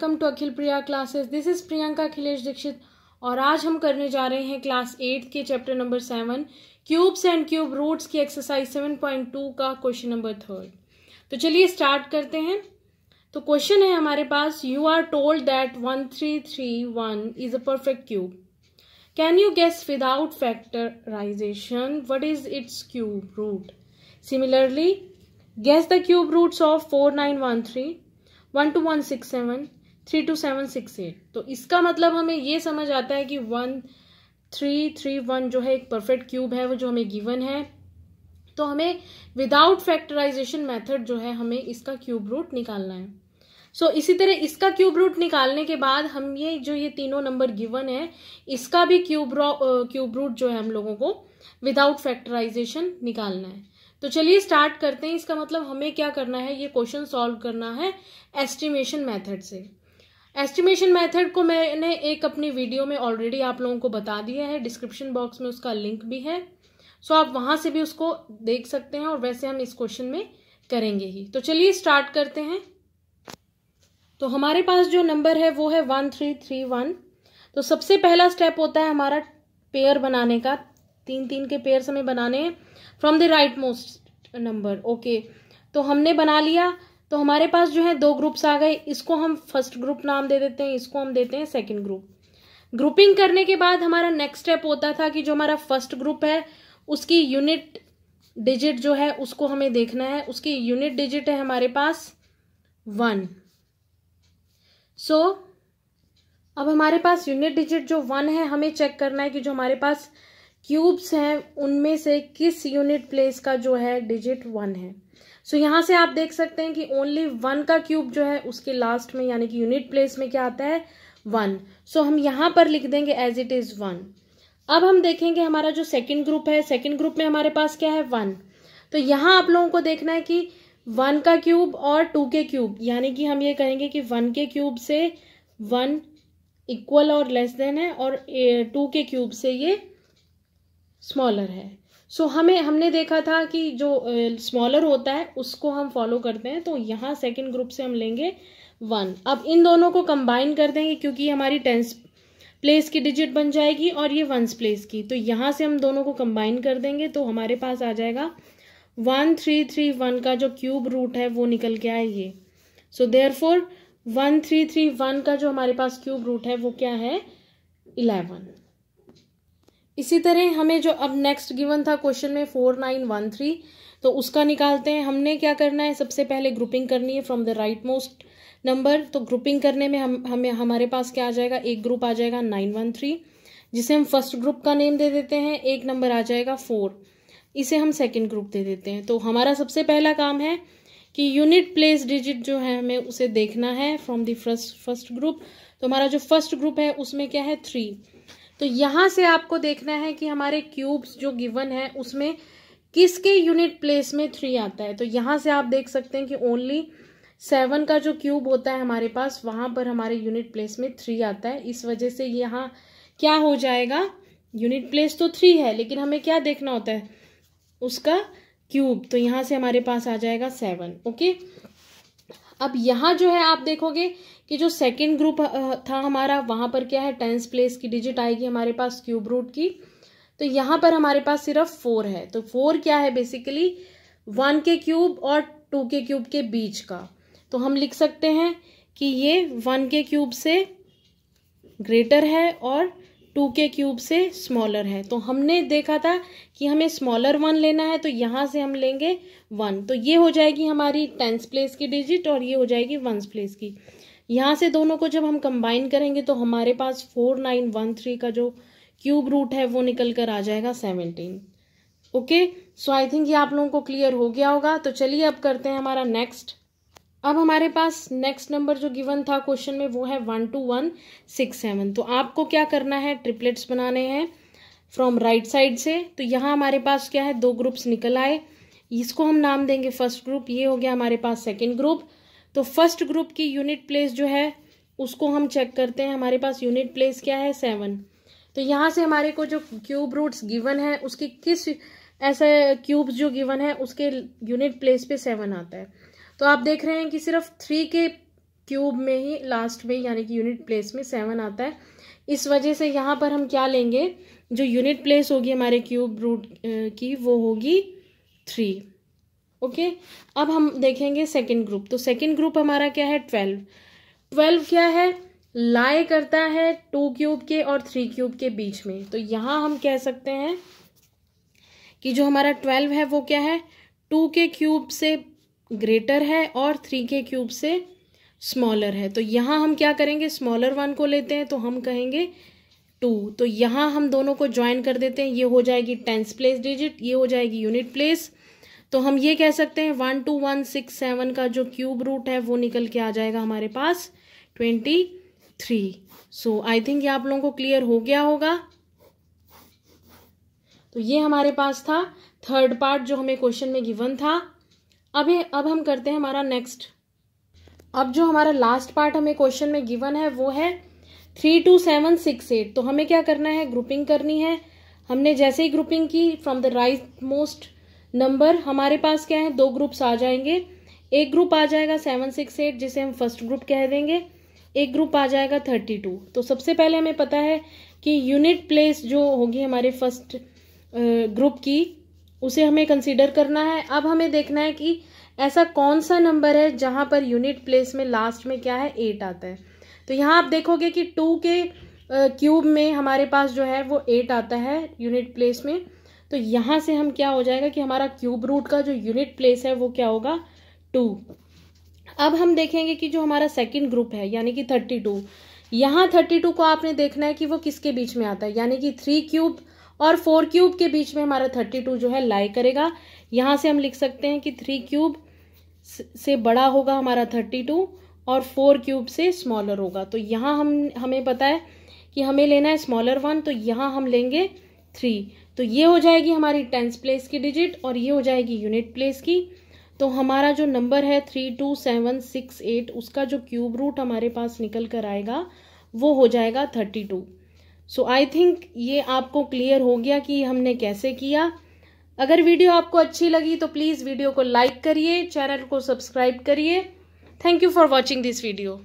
welcome to Akhil Priya classes this is Priyanka Akhilesh Dikshit और आज हम करने जा रहे हैं क्लास एट के chapter number seven cubes and cube roots की एक्सरसाइज सेवन पॉइंट टू का क्वेश्चन नंबर थर्ड तो चलिए स्टार्ट करते हैं तो क्वेश्चन है हमारे पास you are told that one three three one is a perfect cube can you guess without factorisation what is its cube root similarly the cube of four nine one three one two one six seven three two seven six eight तो इसका मतलब हमें ये समझ आता है कि one three three one जो है एक परफेक्ट क्यूब है वो जो हमें गिवन है तो हमें विदाउट फैक्टराइजेशन मेथड जो है हमें इसका क्यूब रूट निकालना है सो so, इसी तरह इसका क्यूब रूट निकालने के बाद हम ये जो ये तीनों नंबर गिवन है इसका भी क्यूब क्यूब रूट जो है हम लोगों को विदाउट फैक्टराइजेशन निकालना है तो चलिए स्टार्ट करते हैं इसका मतलब हमें क्या करना है ये क्वेश्चन सॉल्व करना है एस्टिमेशन मेथड से एस्टिमेशन मेथड को मैंने एक अपनी वीडियो में ऑलरेडी आप लोगों को बता दिया है डिस्क्रिप्शन बॉक्स में उसका लिंक भी है सो आप वहां से भी उसको देख सकते हैं और वैसे हम इस क्वेश्चन में करेंगे ही तो चलिए स्टार्ट करते हैं तो हमारे पास जो नंबर है वो है वन थ्री थ्री वन तो सबसे पहला स्टेप होता है हमारा पेयर बनाने का तीन तीन के पेयर हमें बनाने हैं from the right most number okay तो हमने बना लिया तो हमारे पास जो है दो ग्रुप्स आ गए इसको हम फर्स्ट ग्रुप नाम दे देते हैं इसको हम देते हैं सेकेंड ग्रुप ग्रुपिंग करने के बाद हमारा नेक्स्ट स्टेप होता था कि जो हमारा फर्स्ट ग्रुप है उसकी यूनिट डिजिट जो है उसको हमें देखना है उसकी यूनिट डिजिट है हमारे पास वन सो so, अब हमारे पास यूनिट डिजिट जो वन है हमें चेक करना है कि जो हमारे पास क्यूब्स हैं उनमें से किस यूनिट प्लेस का जो है डिजिट वन है सो so, यहाँ से आप देख सकते हैं कि ओनली वन का क्यूब जो है उसके लास्ट में यानी कि यूनिट प्लेस में क्या आता है वन सो so, हम यहाँ पर लिख देंगे एज इट इज वन अब हम देखेंगे हमारा जो सेकंड ग्रुप है सेकंड ग्रुप में हमारे पास क्या है वन तो यहाँ आप लोगों को देखना है कि वन का क्यूब और टू के क्यूब यानी कि हम ये कहेंगे कि वन के क्यूब से वन इक्वल और लेस देन है और टू के क्यूब से ये स्मॉलर है सो so, हमें हमने देखा था कि जो स्मॉलर uh, होता है उसको हम फॉलो करते हैं तो यहाँ सेकंड ग्रुप से हम लेंगे वन अब इन दोनों को कंबाइन कर देंगे क्योंकि हमारी टेंस प्लेस की डिजिट बन जाएगी और ये वंस प्लेस की तो यहाँ से हम दोनों को कंबाइन कर देंगे तो हमारे पास आ जाएगा वन थ्री थ्री वन का जो क्यूब रूट है वो निकल के आए ये so there four one three three one का जो हमारे पास क्यूब रूट है वो क्या है इलेवन इसी तरह हमें जो अब नेक्स्ट गिवन था क्वेश्चन में फोर नाइन वन थ्री तो उसका निकालते हैं हमने क्या करना है सबसे पहले ग्रुपिंग करनी है from the right most number तो ग्रुपिंग करने में हम हमें हमारे पास क्या आ जाएगा एक ग्रुप आ जाएगा नाइन वन थ्री जिसे हम फर्स्ट ग्रुप का नेम दे देते हैं एक नंबर आ जाएगा फोर इसे हम सेकेंड ग्रुप दे देते हैं तो हमारा सबसे पहला काम है कि यूनिट प्लेस डिजिट जो है हमें उसे देखना है from the first first group तो हमारा जो फर्स्ट ग्रुप है उसमें क्या है थ्री तो यहाँ से आपको देखना है कि हमारे क्यूब्स जो गिवन है उसमें किसके यूनिट प्लेस में थ्री आता है तो यहां से आप देख सकते हैं कि ओनली सेवन का जो क्यूब होता है हमारे पास वहां पर हमारे यूनिट प्लेस में थ्री आता है इस वजह से यहाँ क्या हो जाएगा यूनिट प्लेस तो थ्री है लेकिन हमें क्या देखना होता है उसका क्यूब तो यहाँ से हमारे पास आ जाएगा सेवन ओके अब यहाँ जो है आप देखोगे कि जो सेकंड ग्रुप था हमारा वहाँ पर क्या है टेंस प्लेस की डिजिट आएगी हमारे पास क्यूब रूट की तो यहाँ पर हमारे पास सिर्फ फोर है तो फोर क्या है बेसिकली वन के क्यूब और टू के क्यूब के बीच का तो हम लिख सकते हैं कि ये वन के क्यूब से ग्रेटर है और टू के क्यूब से स्मॉलर है तो हमने देखा था कि हमें स्मॉलर वन लेना है तो यहाँ से हम लेंगे वन तो ये हो जाएगी हमारी टेंथ प्लेस की डिजिट और ये हो जाएगी वंस प्लेस की यहाँ से दोनों को जब हम कंबाइन करेंगे तो हमारे पास फोर नाइन वन थ्री का जो क्यूब रूट है वो निकल कर आ जाएगा seventeen okay so I think ये आप लोगों को क्लियर हो गया होगा तो चलिए अब करते हैं हमारा नेक्स्ट अब हमारे पास नेक्स्ट नंबर जो गिवन था क्वेश्चन में वो है one two one six seven तो आपको क्या करना है ट्रिपलेट्स बनाने हैं फ्रॉम राइट साइड से तो यहाँ हमारे पास क्या है दो ग्रुप्स निकल आए इसको हम नाम देंगे फर्स्ट ग्रुप ये हो गया हमारे पास सेकेंड ग्रुप तो फर्स्ट ग्रुप की यूनिट प्लेस जो है उसको हम चेक करते हैं हमारे पास यूनिट प्लेस क्या है सेवन तो यहाँ से हमारे को जो क्यूब रूट्स गिवन है उसकी किस ऐसे क्यूब्स जो गिवन है उसके यूनिट प्लेस पे सेवन आता है तो आप देख रहे हैं कि सिर्फ थ्री के क्यूब में ही लास्ट में यानी कि यूनिट प्लेस में सेवन आता है इस वजह से यहाँ पर हम क्या लेंगे जो यूनिट प्लेस होगी हमारे क्यूब रूट की वो होगी थ्री ओके अब हम देखेंगे सेकेंड ग्रुप तो सेकेंड ग्रुप हमारा क्या है ट्वेल्व ट्वेल्व क्या है लाए करता है टू क्यूब के और थ्री क्यूब के बीच में तो यहाँ हम कह सकते हैं कि जो हमारा ट्वेल्व है वो क्या है टू के क्यूब से ग्रेटर है और थ्री के क्यूब से स्मॉलर है तो यहाँ हम क्या करेंगे स्मॉलर वन को लेते हैं तो हम कहेंगे टू तो यहाँ हम दोनों को ज्वाइन कर देते हैं ये हो जाएगी टेंस प्लेस डिजिट ये हो जाएगी यूनिट प्लेस तो हम ये कह सकते हैं one two one six seven का जो क्यूब रूट है वो निकल के आ जाएगा हमारे पास twenty three so I think ये आप लोगों को क्लियर हो गया होगा तो ये हमारे पास था थर्ड पार्ट जो हमें क्वेश्चन में गिवन था अभी अब हम करते हैं हमारा नेक्स्ट अब जो हमारा लास्ट पार्ट हमें क्वेश्चन में गिवन है वो है three two seven six eight तो हमें क्या करना है ग्रुपिंग करनी है हमने जैसे ही ग्रुपिंग की from the right most number हमारे पास क्या है दो ग्रुप्स आ जाएंगे एक ग्रुप आ जाएगा सेवन सिक्स एट जिसे हम फर्स्ट ग्रुप कह देंगे एक ग्रुप आ जाएगा थर्टी टू तो सबसे पहले हमें पता है कि यूनिट प्लेस जो होगी हमारे फर्स्ट ग्रुप की उसे हमें कंसिडर करना है अब हमें देखना है कि ऐसा कौन सा नंबर है जहाँ पर यूनिट प्लेस में लास्ट में क्या है एट आता है तो यहाँ आप देखोगे कि टू के क्यूब में हमारे पास जो है वो एट आता है यूनिट प्लेस में तो यहाँ से हम क्या हो जाएगा कि हमारा क्यूब रूट का जो यूनिट प्लेस है वो क्या होगा टू अब हम देखेंगे कि जो हमारा सेकंड ग्रुप है यानी कि थर्टी टू यहाँ थर्टी टू को आपने देखना है कि वो किसके बीच में आता है यानी कि थ्री क्यूब और फोर क्यूब के बीच में हमारा थर्टी टू जो है लाई करेगा यहाँ से हम लिख सकते हैं कि थ्री क्यूब से बड़ा होगा हमारा थर्टी टू और फोर क्यूब से स्मॉलर होगा तो यहाँ हम हमें पता है कि हमें लेना है स्मॉलर वन तो यहाँ हम लेंगे थ्री तो ये हो जाएगी हमारी टेंथ प्लेस की डिजिट और ये हो जाएगी यूनिट प्लेस की तो हमारा जो नंबर है three two seven six eight उसका जो क्यूब रूट हमारे पास निकल कर आएगा वो हो जाएगा thirty two so I think ये आपको क्लियर हो गया कि हमने कैसे किया अगर वीडियो आपको अच्छी लगी तो प्लीज़ वीडियो को लाइक करिए चैनल को सब्सक्राइब करिए thank you for watching this video